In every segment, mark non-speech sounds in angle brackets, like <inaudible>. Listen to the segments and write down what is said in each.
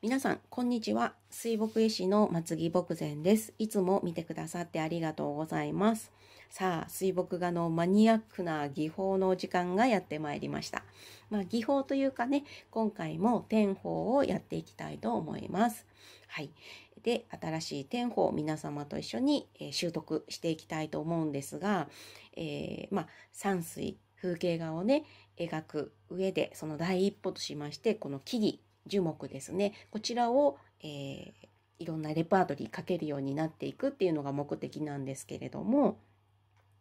皆さん、こんにちは。水墨絵師の松木牧前です。いつも見てくださってありがとうございます。さあ、水墨画のマニアックな技法の時間がやってまいりました。まあ、技法というかね、今回も天法をやっていきたいと思います。はい。で、新しい天法を皆様と一緒に、えー、習得していきたいと思うんですが、えー、まあ、山水、風景画をね、描く上で、その第一歩としまして、この木々、樹木ですねこちらを、えー、いろんなレパートリーかけるようになっていくっていうのが目的なんですけれども、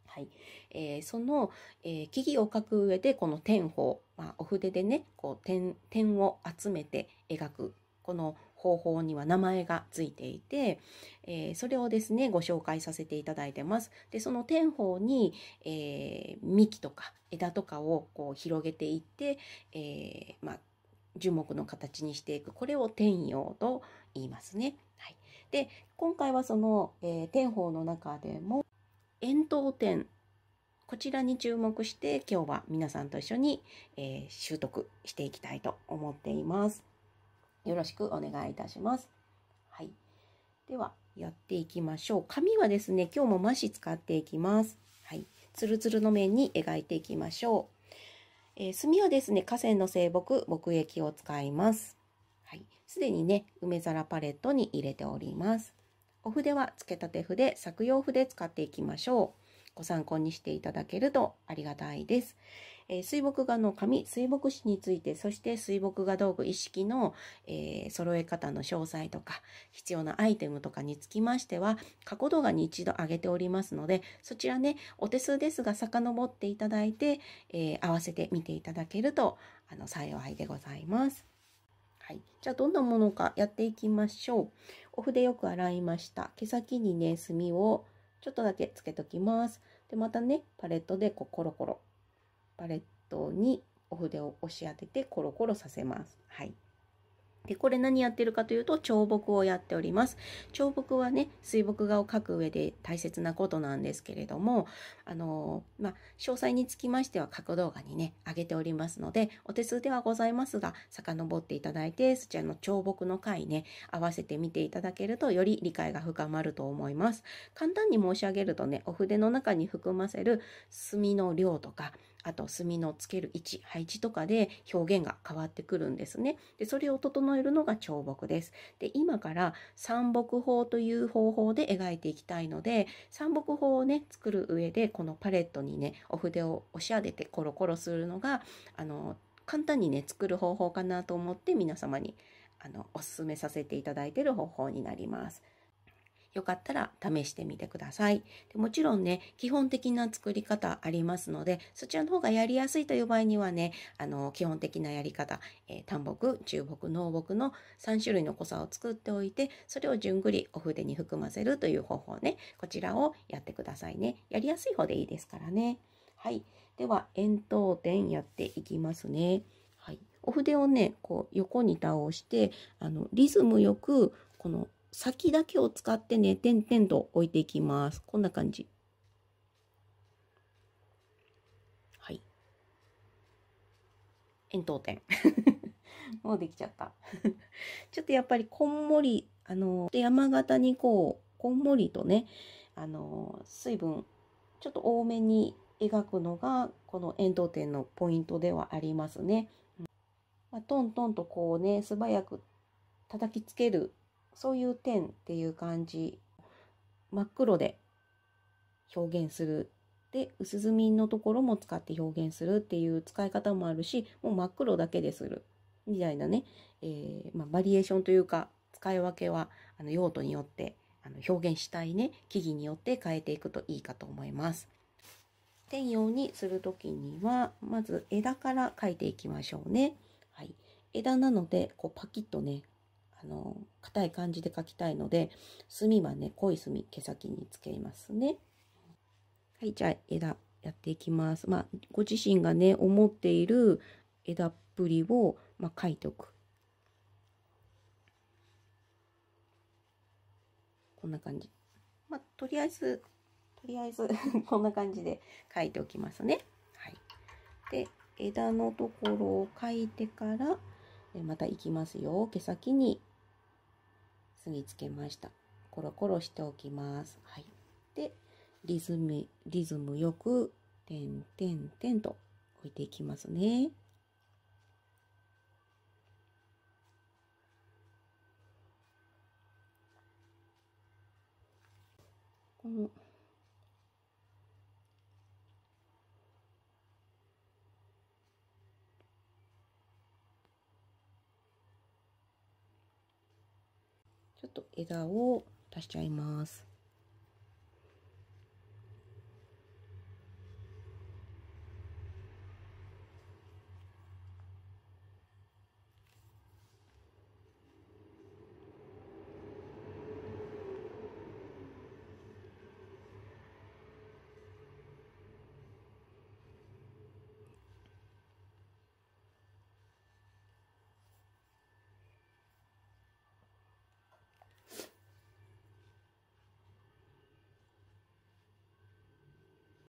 はいえー、その、えー、木々を描く上でこの天法、まあ、お筆でねこう点点を集めて描くこの方法には名前がついていて、えー、それをですねご紹介させていただいてます。でその天法に、えー、幹とか枝とかをこう広げていって、えー、まあ樹木の形にしていくこれを転用と言いますね。はい、で今回はその、えー、天法の中でも円筒天こちらに注目して今日は皆さんと一緒に、えー、習得していきたいと思っています。よろしくお願いいたします。はい、ではやっていきましょう。紙はですね今日もマシ使っていきます。はい、つるつるの面に描いていきましょう。えー、炭はですね、河川の静木、木液を使います。はい。すでにね、梅皿パレットに入れております。お筆はつけたて筆、作用筆使っていきましょう。ご参考にしていただけるとありがたいです。えー、水墨画の紙、水墨紙について、そして水墨画道具一式の、えー、揃え方の詳細とか、必要なアイテムとかにつきましては、過去動画に一度上げておりますので、そちらね、お手数ですが遡っていただいて、えー、合わせて見ていただけるとあの幸いでございます。はい。じゃあ、どんなものかやっていきましょう。お筆よく洗いました。毛先にね、墨をちょっとだけつけときます。でまたねパレットでこうコロコロパレットにお筆を押し当ててコロコロさせます。はいでこれ何やってるかというと彫刻をやっております彫刻はね水墨画を描く上で大切なことなんですけれどもあのまあ、詳細につきましては各動画にね上げておりますのでお手数ではございますが遡っていただいてそちらの彫刻の回ね合わせて見ていただけるとより理解が深まると思います簡単に申し上げるとねお筆の中に含ませる墨の量とかあと墨のつける位置配置とかで表現が変わってくるんですね。でそれを整えるのが彫刻です。で今から三木法という方法で描いていきたいので三木法をね作る上でこのパレットにねお筆を押し上げてコロコロするのがあの簡単にね作る方法かなと思って皆様にあのおすすめさせていただいてる方法になります。よかったら試してみてください。でもちろんね、基本的な作り方ありますので、そちらの方がやりやすいという場合にはね、あの、基本的なやり方、えー、単木、中木、濃木の3種類の濃さを作っておいて、それを順繰りお筆に含ませるという方法ね、こちらをやってくださいね。やりやすい方でいいですからね。はい。では、円筒点やっていきますね。はい。お筆をね、こう横に倒して、あの、リズムよく、この先だけを使ってね、点々と置いていきます。こんな感じ。はい。円筒点。<laughs> もうできちゃった。<laughs> ちょっとやっぱりこんもり、あの、山形にこう、こんもりとね、あの、水分、ちょっと多めに描くのが、この円筒点のポイントではありますね。まあ、トントンとこうね、素早く叩きつけるそういう点っていう感じ真っ黒で表現するで薄墨のところも使って表現するっていう使い方もあるしもう真っ黒だけでするみたいなね、えー、まあ、バリエーションというか使い分けはあの用途によってあの表現したいね木々によって変えていくといいかと思います。転用にする時にはまず枝から描いていきましょうね。はい、枝なのでこうパキッとねあの、硬い感じで描きたいので、墨はね、濃い墨、毛先につけますね。はい、じゃあ枝やっていきます。まあ、ご自身がね、思っている枝っぷりを、まあ、描いておく。こんな感じ。まあ、とりあえず、とりあえず <laughs> こんな感じで描いておきますね。はい。で、枝のところを描いてから、また行きますよ。毛先にすつけましたコロコロしておきますはいでリズムリズムよく点点点と置いていきますねこのちょっと枝を足しちゃいます。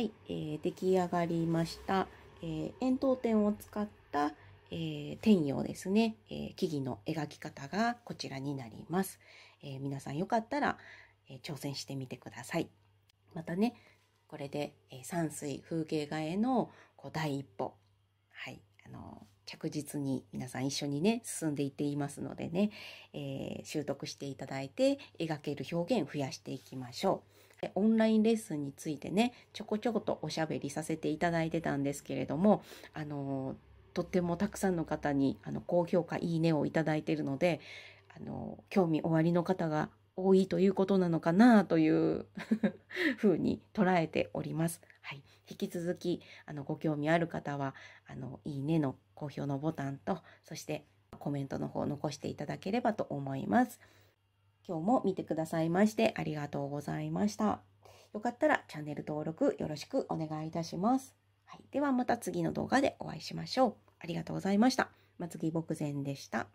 はい、えー、出来上がりました。えー、円筒点を使った、えー、天陽ですね、えー、木々の描き方がこちらになります。え皆さんよかったら、え挑戦してみてください。またね、これで、え山水風景画へのこう第一歩、はい、あの着実に皆さん一緒にね進んでいっていますのでね、えー、習得していただいて描ける表現増やしていきましょう。オンラインレッスンについてねちょこちょことおしゃべりさせていただいてたんですけれどもあのとってもたくさんの方にあの高評価いいねを頂いてるのであの興味おありの方が多いということなのかなという <laughs> ふうに捉えております。はい、引き続きあのご興味ある方はあのいいねの好評のボタンとそしてコメントの方を残していただければと思います。今日も見てくださいましてありがとうございました。よかったらチャンネル登録よろしくお願いいたします。はい、ではまた次の動画でお会いしましょう。ありがとうございました。まつぎ牧前でした。